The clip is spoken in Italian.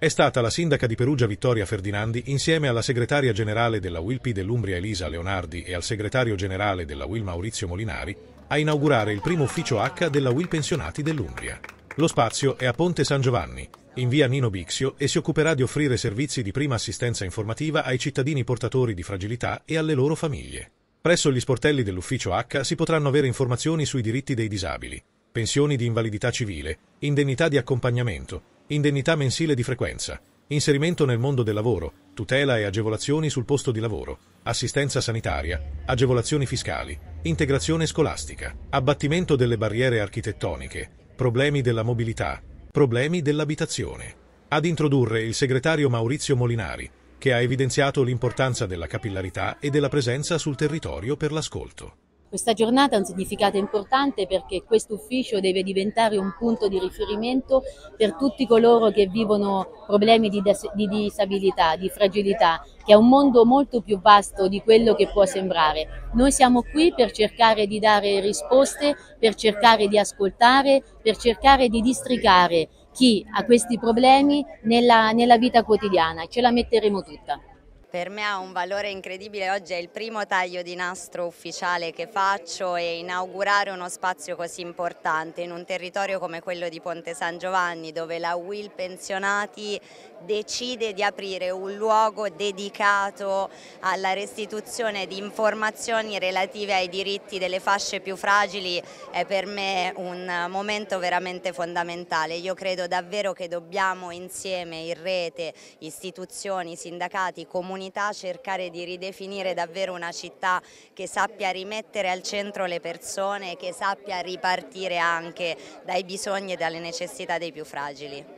è stata la sindaca di Perugia Vittoria Ferdinandi insieme alla segretaria generale della WILPI dell'Umbria Elisa Leonardi e al segretario generale della WIL Maurizio Molinari a inaugurare il primo ufficio H della WIL Pensionati dell'Umbria. Lo spazio è a Ponte San Giovanni, in via Nino Bixio e si occuperà di offrire servizi di prima assistenza informativa ai cittadini portatori di fragilità e alle loro famiglie. Presso gli sportelli dell'ufficio H si potranno avere informazioni sui diritti dei disabili, pensioni di invalidità civile, indennità di accompagnamento, indennità mensile di frequenza, inserimento nel mondo del lavoro, tutela e agevolazioni sul posto di lavoro, assistenza sanitaria, agevolazioni fiscali, integrazione scolastica, abbattimento delle barriere architettoniche, problemi della mobilità, problemi dell'abitazione. Ad introdurre il segretario Maurizio Molinari, che ha evidenziato l'importanza della capillarità e della presenza sul territorio per l'ascolto. Questa giornata ha un significato importante perché questo ufficio deve diventare un punto di riferimento per tutti coloro che vivono problemi di, di, disabilità, di fragilità, che è un mondo molto più vasto di quello che può sembrare. Noi siamo qui per cercare di dare risposte, per cercare di ascoltare, per cercare di districare chi ha questi problemi nella, nella vita quotidiana. Ce la metteremo tutta. Per me ha un valore incredibile, oggi è il primo taglio di nastro ufficiale che faccio e inaugurare uno spazio così importante in un territorio come quello di Ponte San Giovanni dove la Will Pensionati decide di aprire un luogo dedicato alla restituzione di informazioni relative ai diritti delle fasce più fragili è per me un momento veramente fondamentale. Io credo davvero che dobbiamo insieme in rete, istituzioni, sindacati, comunità comunità cercare di ridefinire davvero una città che sappia rimettere al centro le persone, che sappia ripartire anche dai bisogni e dalle necessità dei più fragili.